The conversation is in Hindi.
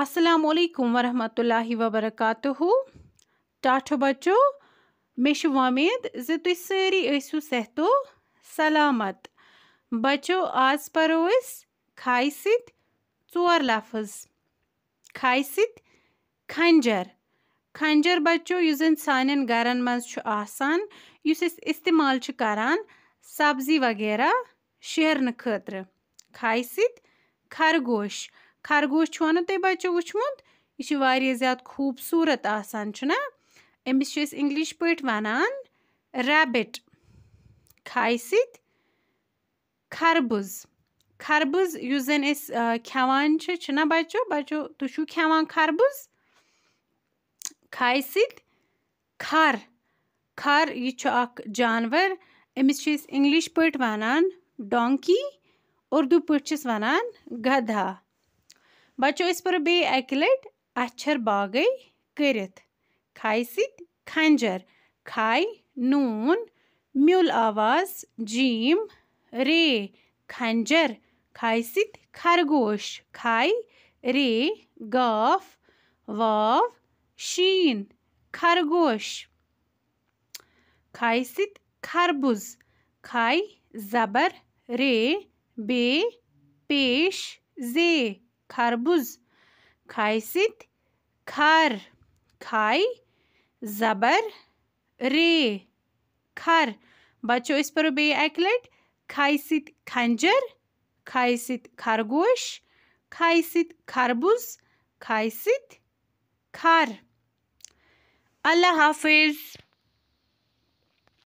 असलकम वरहमल वबरक टाठो बच्चो मे वमीद जुँ सारी ऐसु सेहतो सलामत बच्चो आज पो खाय चोर लफज खाय खंजर खंजर बच्चो इस जन सान गरन मसान इस इस्तेमाल करान सब्जी वगैरह शेरन खतर खाय खरगोश خرگوش چھُو نہٕ تۄہہِ بَچو وٕچھمُت یہِ چھُ واریاہ زیادٕ خوٗبصوٗرت آسان چھُنا أمِس چھِ أسۍ اِنٛگلِش پٲٹھۍ وَنان ریبِٹ کھاے سۭتۍ خربُز خربُز یُس زَن أسۍ کھٮ۪وان چھِ چھِنا بَچو بَچو تُہۍ چھُو کھٮ۪وان خربُز کھاے سۭتۍ کھر کھر یہِ چھُ اَکھ جانوَر أمِس چھِ أسۍ اِنٛگلِش پٲٹھۍ وَنان ڈانکی اُردو پٲٹھۍ چھِس وَنان گدھا बचो इस पर बे अक लट अच्छर बागे करत खाय खंजर खाई नून म्यूल आवाज जीम रे खंजर खाई सित खरगोश खाई रे गाफ वाव शीन खरगोश खाई सित खरबुज खाई जबर रे बे पेश जे खरबुज खाय सित खर खाय जबर रे खर बच्चों इस पर बे अक लट खाय सित खंजर खाय सित खरगोश खाय सित खरबुज खाय सित खर अल्लाह हाफिज़